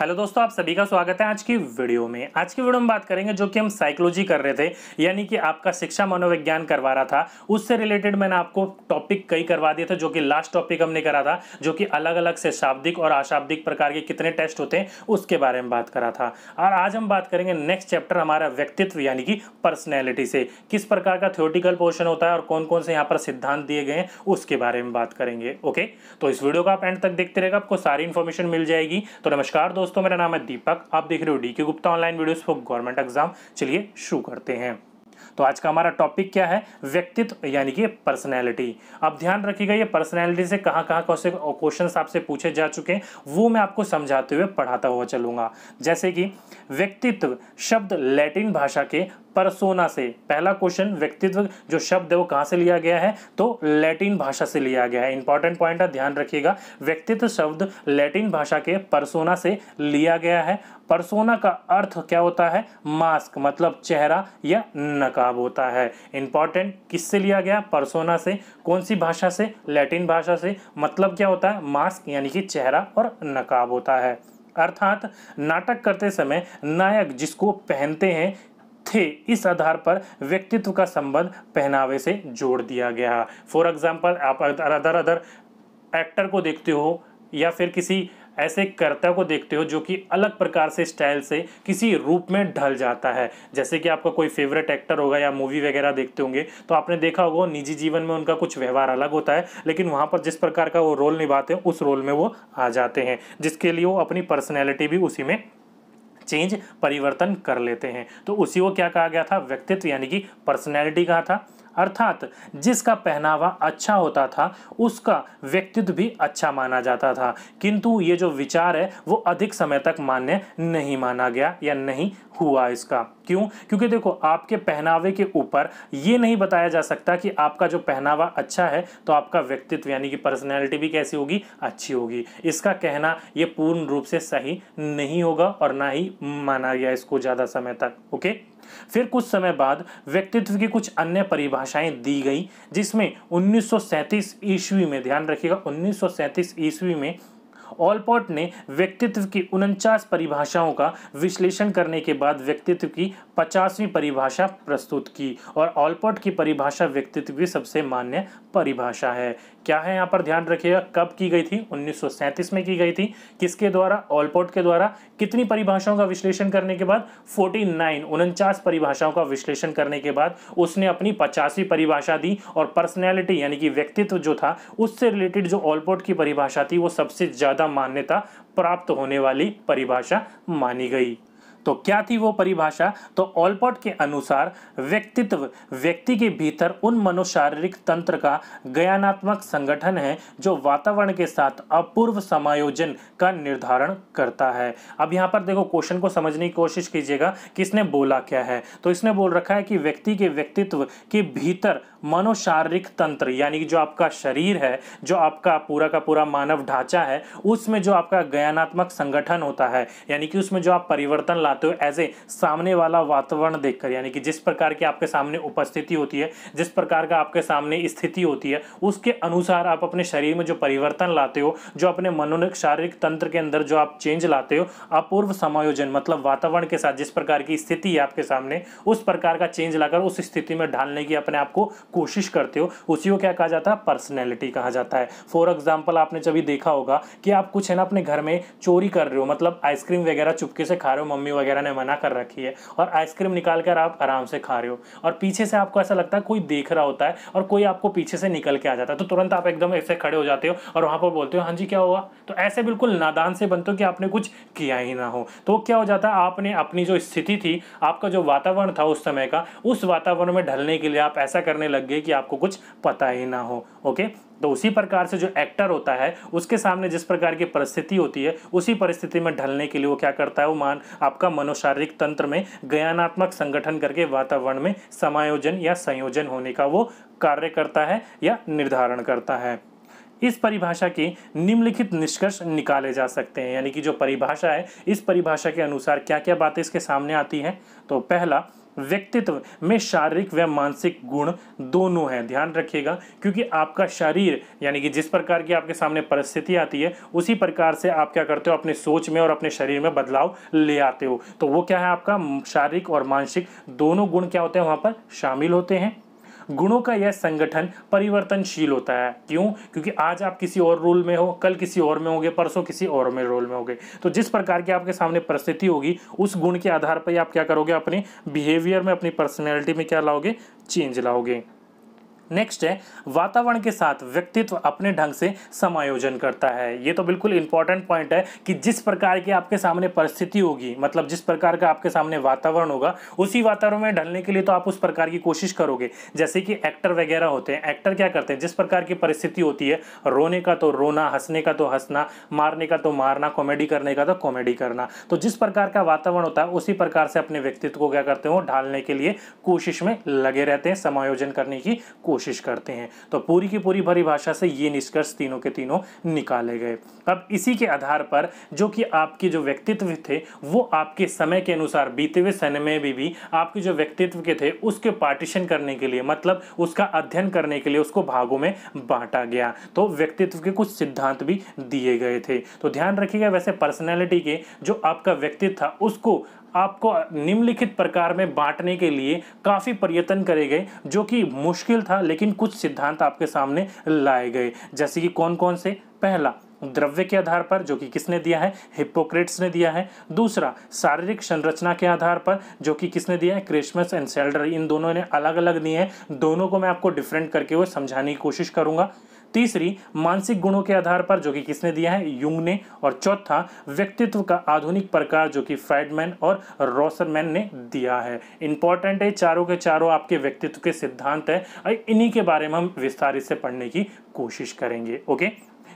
hello दोस्तों आप सभी का स्वागत है आज की वीडियो में आज की वीडियो में बात करेंगे जो कि हम साइकोलॉजी कर रहे थे यानी कि आपका शिक्षा मनोविज्ञान करवा रहा था उससे रिलेटेड मैंने आपको टॉपिक कई करवा दिए थे जो कि लास्ट टॉपिक हमने करा था जो कि अलग अलग से शाब्दिक और अशाब्दिक प्रकार के कितने टेस्ट होते हैं उसके बारे में बात करा था और आज हम बात करेंगे नेक्स्ट चैप्टर हमारा व्यक्तित्व यानी कि पर्सनैलिटी से किस प्रकार का थियोटिकल पोर्शन होता है और कौन कौन से यहाँ पर सिद्धांत दिए गए हैं उसके बारे में बात करेंगे ओके तो इस वीडियो को आप एंड तक देखते रहेगा आपको सारी इन्फॉर्मेशन मिल जाएगी तो नमस्कार दोस्तों दोस्तों मेरा नाम है दीपक आप देख रहे हो D K Gupta online videos for government exam चलिए शुरू करते हैं तो आज का हमारा टॉपिक क्या है व्यक्तित्व यानी कि पर्सनैलिटी अब ध्यान रखिएगा ये पर्सनैलिटी से कहाँ कहाँ कौन से क्वेश्चन आपसे पूछे जा चुके हैं वो मैं आपको समझाते हुए पढ़ाता हुआ चलूंगा जैसे कि व्यक्तित्व शब्द लैटिन भाषा के परसोना से पहला क्वेश्चन व्यक्तित्व जो शब्द है वो कहाँ से लिया गया है तो लैटिन भाषा से लिया गया है इंपॉर्टेंट पॉइंट है ध्यान रखिएगा व्यक्तित्व शब्द लैटिन भाषा के परसोना से लिया गया है परसोना का अर्थ क्या होता है मास्क मतलब चेहरा या नकाब होता है इंपॉर्टेंट किससे लिया गया परसोना से कौन सी भाषा से लैटिन भाषा से मतलब क्या होता है मास्क यानी कि चेहरा और नकाब होता है अर्थात नाटक करते समय नायक जिसको पहनते हैं थे इस आधार पर व्यक्तित्व का संबंध पहनावे से जोड़ दिया गया फॉर एग्जाम्पल आप अदर अदर एक्टर को देखते हो या फिर किसी ऐसे कर्ता को देखते हो जो कि अलग प्रकार से स्टाइल से किसी रूप में ढल जाता है जैसे कि आपका कोई फेवरेट एक्टर होगा या मूवी वगैरह देखते होंगे तो आपने देखा होगा निजी जीवन में उनका कुछ व्यवहार अलग होता है लेकिन वहाँ पर जिस प्रकार का वो रोल निभाते हैं उस रोल में वो आ जाते हैं जिसके लिए वो अपनी पर्सनैलिटी भी उसी में चेंज परिवर्तन कर लेते हैं तो उसी को क्या कहा गया था व्यक्तित्व यानी कि पर्सनैलिटी कहा था अर्थात जिसका पहनावा अच्छा होता था उसका व्यक्तित्व भी अच्छा माना जाता था किंतु ये जो विचार है वो अधिक समय तक मान्य नहीं माना गया या नहीं हुआ इसका क्यों क्योंकि देखो आपके पहनावे के ऊपर ये नहीं बताया जा सकता कि आपका जो पहनावा अच्छा है तो आपका व्यक्तित्व यानी कि पर्सनैलिटी भी कैसी होगी अच्छी होगी इसका कहना ये पूर्ण रूप से सही नहीं होगा और ना ही माना गया इसको ज़्यादा समय तक ओके फिर कुछ समय बाद व्यक्तित्व की कुछ अन्य परिभाषाएं दी गई जिसमें उन्नीस ईस्वी में ध्यान रखिएगा उन्नीस ईस्वी में ऑलपॉट ने व्यक्तित्व की उनचास परिभाषाओं का विश्लेषण करने के बाद व्यक्तित्व की पचासवीं परिभाषा प्रस्तुत की और ऑलपॉट की परिभाषा व्यक्तित्व की सबसे मान्य परिभाषा है क्या है यहाँ पर ध्यान रखिएगा कब की गई थी 1937 में की गई थी किसके द्वारा ऑलपोर्ट के द्वारा कितनी परिभाषाओं का विश्लेषण करने के बाद 49 उनचास परिभाषाओं का विश्लेषण करने के बाद उसने अपनी पचासवीं परिभाषा दी और पर्सनैलिटी यानी कि व्यक्तित्व जो था उससे रिलेटेड जो ऑलपोर्ट की परिभाषा थी वो सबसे ज़्यादा ज़्यादा मान्यता प्राप्त होने वाली परिभाषा मानी गई तो क्या थी वो परिभाषा तो ऑलपॉट के अनुसार व्यक्तित्व व्यक्ति के भीतर उन मनोशारीरिक तंत्र का गयानात्मक संगठन है जो वातावरण के साथ अपूर्व समायोजन का निर्धारण करता है अब यहाँ पर देखो क्वेश्चन को समझने की कोशिश कीजिएगा कि बोला क्या है तो इसने बोल रखा है कि व्यक्ति के व्यक्तित्व के भीतर मनोशारीरिक तंत्र यानी कि जो आपका शरीर है जो आपका पूरा का पूरा मानव ढांचा है उसमें जो आपका ज्ञानात्मक संगठन होता है यानी कि उसमें जो आप परिवर्तन लाते हो एज ए सामने वाला वातावरण देखकर यानी कि जिस प्रकार की आपके सामने उपस्थिति होती है जिस प्रकार का आपके सामने स्थिति होती है उसके अनुसार आप अपने शरीर में जो परिवर्तन लाते हो जो अपने मनोनिक शारीरिक तंत्र के अंदर जो आप चेंज लाते हो अपूर्व समायोजन मतलब वातावरण के साथ जिस प्रकार की स्थिति है आपके सामने उस प्रकार का चेंज लाकर उस स्थिति में ढालने की अपने आप को कोशिश करते हो उसी को क्या कहा जाता है पर्सनैलिटी कहा जाता है फॉर एग्जाम्पल आपने जब देखा होगा कि आप कुछ है ना अपने घर में चोरी कर रहे हो मतलब आइसक्रीम वगैरह चुपके से खा रहे हो मम्मी वगैरह ने मना कर रखी है और आइसक्रीम निकाल कर आप आराम से खा रहे हो और पीछे से आपको ऐसा लगता है कोई देख रहा होता है और कोई आपको पीछे से निकल के आ जाता है तो तुरंत आप एकदम ऐसे खड़े हो जाते हो और वहाँ पर बोलते हो हाँ जी क्या हुआ तो ऐसे बिल्कुल नादान से बनते हो कि आपने कुछ किया ही ना हो तो क्या हो जाता है आपने अपनी जो स्थिति थी आपका जो वातावरण था उस समय का उस वातावरण में ढलने के लिए आप ऐसा करने लगे लग गए कि आपको कुछ पता ही ना हो ओके तो उसी प्रकार से जो एक्टर होता है उसके सामने जिस प्रकार की परिस्थिति होती है उसी परिस्थिति में ढलने के लिए वो क्या करता है वो मान आपका मनोशारीरिक तंत्र में गयानात्मक संगठन करके वातावरण में समायोजन या संयोजन होने का वो कार्य करता है या निर्धारण करता है इस परिभाषा के निम्नलिखित निष्कर्ष निकाले जा सकते हैं यानी कि जो परिभाषा है इस परिभाषा के अनुसार क्या क्या बातें इसके सामने आती हैं तो पहला व्यक्तित्व में शारीरिक व मानसिक गुण दोनों हैं ध्यान रखिएगा क्योंकि आपका शरीर यानी कि जिस प्रकार की आपके सामने परिस्थिति आती है उसी प्रकार से आप क्या करते हो अपने सोच में और अपने शरीर में बदलाव ले आते हो तो वो क्या है आपका शारीरिक और मानसिक दोनों गुण क्या होते हैं वहाँ पर शामिल होते हैं गुणों का यह संगठन परिवर्तनशील होता है क्यों क्योंकि आज आप किसी और रोल में हो कल किसी और में होगे परसों किसी और में रोल में होगे तो जिस प्रकार की आपके सामने परिस्थिति होगी उस गुण के आधार पर आप क्या करोगे अपने बिहेवियर में अपनी पर्सनैलिटी में क्या लाओगे चेंज लाओगे नेक्स्ट है वातावरण के साथ व्यक्तित्व अपने ढंग से समायोजन करता है ये तो बिल्कुल इंपॉर्टेंट पॉइंट है कि जिस प्रकार की आपके सामने परिस्थिति होगी मतलब जिस प्रकार का आपके सामने वातावरण होगा उसी वातावरण में ढलने के लिए तो आप उस प्रकार की कोशिश करोगे जैसे कि एक्टर वगैरह होते हैं एक्टर क्या करते हैं जिस प्रकार की परिस्थिति होती है रोने का तो रोना हंसने का तो हंसना मारने का तो मारना कॉमेडी करने का तो कॉमेडी करना तो जिस प्रकार का वातावरण होता है उसी प्रकार से अपने व्यक्तित्व को क्या करते हो ढालने के लिए कोशिश में लगे रहते हैं समायोजन करने की कोशिश कोशिश करते हैं तो पूरी की पूरी परिभाषा से ये निष्कर्ष तीनों के तीनों निकाले गए अब इसी के आधार पर जो कि आपके जो व्यक्तित्व थे वो आपके समय के अनुसार बीते हुए समय में भी, भी आपके जो व्यक्तित्व के थे उसके पार्टीशन करने के लिए मतलब उसका अध्ययन करने के लिए उसको भागों में बांटा गया तो व्यक्तित्व के कुछ सिद्धांत भी दिए गए थे तो ध्यान रखिएगा वैसे पर्सनैलिटी के जो आपका व्यक्तित्व था उसको आपको निम्नलिखित प्रकार में बांटने के लिए काफ़ी प्रयत्न करे गए जो कि मुश्किल था लेकिन कुछ सिद्धांत आपके सामने लाए गए जैसे कि कौन कौन से पहला द्रव्य के आधार पर जो कि किसने दिया है हिपोक्रेट्स ने दिया है दूसरा शारीरिक संरचना के आधार पर जो कि किसने दिया है क्रिसमस एंड सेल्डर इन दोनों ने अलग अलग दिए हैं दोनों को मैं आपको डिफरेंट करके हुए समझाने की कोशिश करूंगा तीसरी मानसिक गुणों के आधार पर जो कि किसने दिया है युंग ने और चौथा व्यक्तित्व का आधुनिक प्रकार जो कि फ्रेडमैन और रोसरमैन ने दिया है इंपॉर्टेंट है चारों के चारों आपके व्यक्तित्व के सिद्धांत है इन्हीं के बारे में हम विस्तार से पढ़ने की कोशिश करेंगे ओके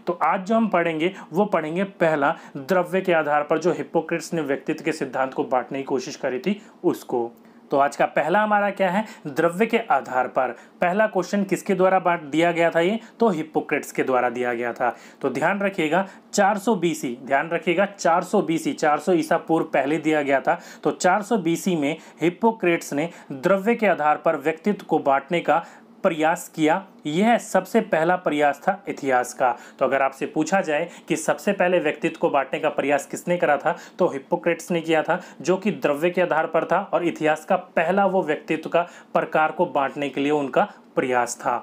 तो आज जो हम पढ़ेंगे वो पढ़ेंगे पहला द्रव्य के आधार पर जो हिपोक्रेट्स ने व्यक्तित्व के सिद्धांत को बांटने की कोशिश करी थी उसको तो आज का पहला हमारा क्या है द्रव्य के आधार पर पहला क्वेश्चन किसके द्वारा बांट दिया गया था ये तो हिपोक्रेट्स के द्वारा दिया गया था तो ध्यान रखिएगा 400 बीसी ध्यान रखिएगा 400 बीसी 400 ईसा पूर्व पहले दिया गया था तो 400 बीसी में हिपोक्रेट्स ने द्रव्य के आधार पर व्यक्तित्व को बांटने का प्रयास किया यह सबसे पहला प्रयास था इतिहास का तो अगर आपसे पूछा जाए कि सबसे पहले व्यक्तित्व को बांटने का प्रयास किसने करा था तो हिप्पोक्रेट्स ने किया था जो कि द्रव्य के आधार पर था और इतिहास का पहला वो व्यक्तित्व का प्रकार को बांटने के लिए उनका प्रयास था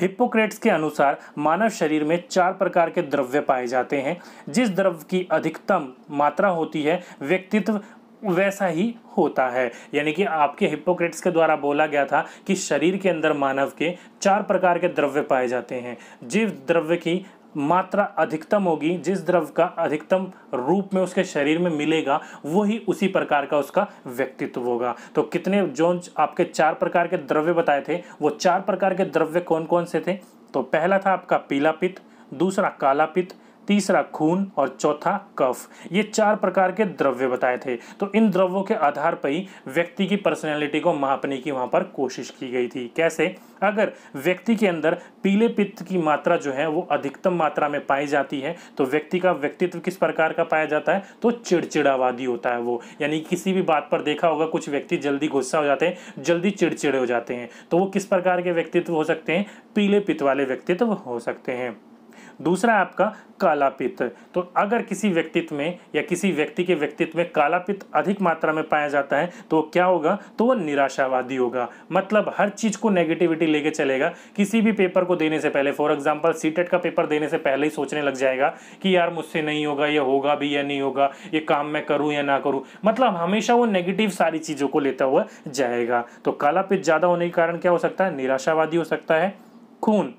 हिप्पोक्रेट्स के अनुसार मानव शरीर में चार प्रकार के द्रव्य पाए जाते हैं जिस द्रव्य की अधिकतम मात्रा होती है व्यक्तित्व वैसा ही होता है यानी कि आपके हिप्पोक्रेट्स के द्वारा बोला गया था कि शरीर के अंदर मानव के चार प्रकार के द्रव्य पाए जाते हैं जिस द्रव्य की मात्रा अधिकतम होगी जिस द्रव का अधिकतम रूप में उसके शरीर में मिलेगा वही उसी प्रकार का उसका व्यक्तित्व होगा तो कितने जो आपके चार प्रकार के द्रव्य बताए थे वो चार प्रकार के द्रव्य कौन कौन से थे तो पहला था आपका पीला पित्त दूसरा काला पित्त तीसरा खून और चौथा कफ ये चार प्रकार के द्रव्य बताए थे तो इन द्रव्यों के आधार पर ही व्यक्ति की पर्सनैलिटी को मापने की वहाँ पर कोशिश की गई थी कैसे अगर व्यक्ति के अंदर पीले पित्त की मात्रा जो है वो अधिकतम मात्रा में पाई जाती है तो व्यक्ति का व्यक्तित्व किस प्रकार का पाया जाता है तो चिड़चिड़ावादी होता है वो यानी किसी भी बात पर देखा होगा कुछ व्यक्ति जल्दी गुस्सा हो जाते हैं जल्दी चिड़चिड़े हो जाते हैं तो वो किस प्रकार के व्यक्तित्व हो सकते हैं पीले पित्त वाले व्यक्तित्व हो सकते हैं दूसरा आपका काला पित्त तो अगर किसी व्यक्तित्व में या किसी व्यक्ति के व्यक्तित्व में काला पित्त अधिक मात्रा में पाया जाता है तो क्या होगा तो वो निराशावादी होगा मतलब हर चीज़ को नेगेटिविटी लेके चलेगा किसी भी पेपर को देने से पहले फॉर एग्जाम्पल सीटेट का पेपर देने से पहले ही सोचने लग जाएगा कि यार मुझसे नहीं होगा ये होगा भी या नहीं होगा ये काम मैं करूँ या ना करूँ मतलब हमेशा वो नेगेटिव सारी चीज़ों को लेता हुआ जाएगा तो काला पित्त ज़्यादा होने के कारण क्या हो सकता है निराशावादी हो सकता है खून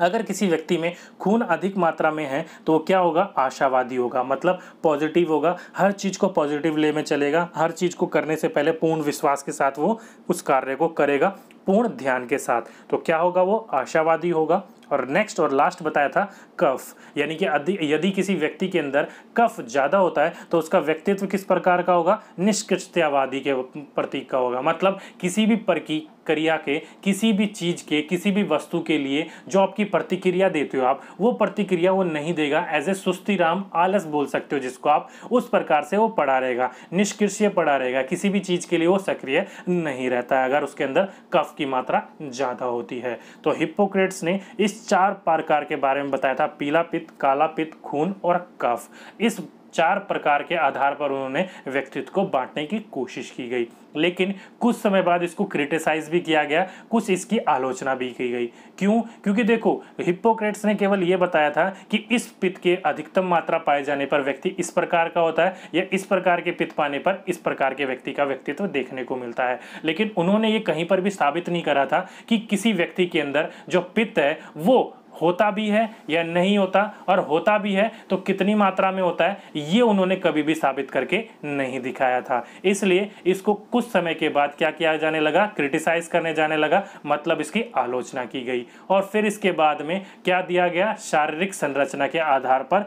अगर किसी व्यक्ति में खून अधिक मात्रा में है तो वो क्या होगा आशावादी होगा मतलब पॉजिटिव होगा हर चीज़ को पॉजिटिव ले में चलेगा हर चीज़ को करने से पहले पूर्ण विश्वास के साथ वो उस कार्य को करेगा पूर्ण ध्यान के साथ तो क्या होगा वो आशावादी होगा और नेक्स्ट और लास्ट बताया था कफ यानी कि यदि किसी व्यक्ति के अंदर कफ ज़्यादा होता है तो उसका व्यक्तित्व किस प्रकार का होगा निष्कृष्टवादी के प्रतीक का होगा मतलब किसी भी पर की क्रिया के किसी भी चीज़ के किसी भी वस्तु के लिए जो आपकी प्रतिक्रिया देते हो आप वो प्रतिक्रिया वो नहीं देगा एज ए सुस्ती राम आलस बोल सकते हो जिसको आप उस प्रकार से वो पड़ा रहेगा निष्कृष्य पड़ा रहेगा किसी भी चीज़ के लिए वो सक्रिय नहीं रहता है अगर उसके अंदर कफ की मात्रा ज़्यादा होती है तो हिप्पोक्रेट्स ने इस चार प्रकार के बारे में बताया था पीला पित्त काला पित्त खून और कफ इस चार प्रकार के आधार पर उन्होंने व्यक्तित्व को बांटने की कोशिश की गई लेकिन कुछ समय बाद इसको क्रिटिसाइज भी किया गया कुछ इसकी आलोचना भी की गई क्यों क्योंकि देखो हिप्पोक्रेट्स ने केवल ये बताया था कि इस पित्त के अधिकतम मात्रा पाए जाने पर व्यक्ति इस प्रकार का होता है या इस प्रकार के पित्त पाने पर इस प्रकार के व्यक्ति का व्यक्तित्व देखने को मिलता है लेकिन उन्होंने ये कहीं पर भी साबित नहीं करा था कि किसी व्यक्ति के अंदर जो पित्त है वो होता भी है या नहीं होता और होता भी है तो कितनी मात्रा में होता है ये उन्होंने कभी भी साबित करके नहीं दिखाया था इसलिए इसको कुछ समय के बाद क्या किया जाने लगा क्रिटिसाइज करने जाने लगा मतलब इसकी आलोचना की गई और फिर इसके बाद में क्या दिया गया शारीरिक संरचना के आधार पर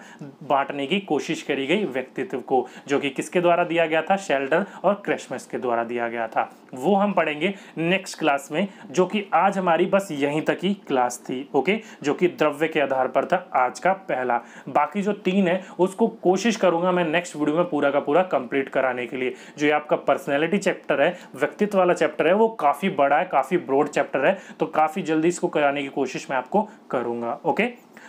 बांटने की कोशिश करी गई व्यक्तित्व को जो कि किसके द्वारा दिया गया था शेल्डर और क्रेशमस के द्वारा दिया गया था वो हम पढ़ेंगे नेक्स्ट क्लास में जो कि आज हमारी बस यहीं तक ही क्लास थी ओके जो कि द्रव्य के आधार पर था आज का पहला बाकी जो तीन है उसको कोशिश करूंगा मैं नेक्स्ट वीडियो में पूरा का पूरा कंप्लीट कराने के लिए जो ये आपका पर्सनैलिटी चैप्टर है व्यक्तित्व वाला चैप्टर है वो काफ़ी बड़ा है काफ़ी ब्रॉड चैप्टर है तो काफ़ी जल्दी इसको कराने की कोशिश मैं आपको करूँगा ओके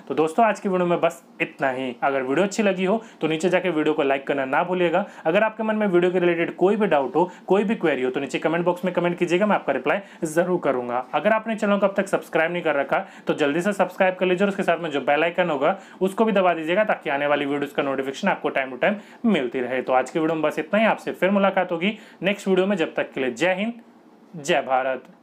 तो दोस्तों आज की वीडियो में बस इतना ही अगर वीडियो अच्छी लगी हो तो नीचे जाके वीडियो को लाइक करना ना भूलिएगा अगर आपके मन में वीडियो के रिलेटेड कोई भी डाउट हो कोई भी क्वेरी हो तो नीचे कमेंट बॉक्स में कमेंट कीजिएगा मैं आपका रिप्लाई जरूर करूंगा अगर आपने चैनल को अब तक सब्सक्राइब नहीं कर रखा तो जल्दी से सब्सक्राइब कर लीजिए और उसके साथ में जो बेलाइकन होगा उसको भी दबा दीजिएगा ताकि आने वाली वीडियोज़ का नोटिफिकेशन आपको टाइम टू टाइम मिलती रहे तो आज की वीडियो में बस इतना ही आपसे फिर मुलाकात होगी नेक्स्ट वीडियो में जब तक के लिए जय हिंद जय भारत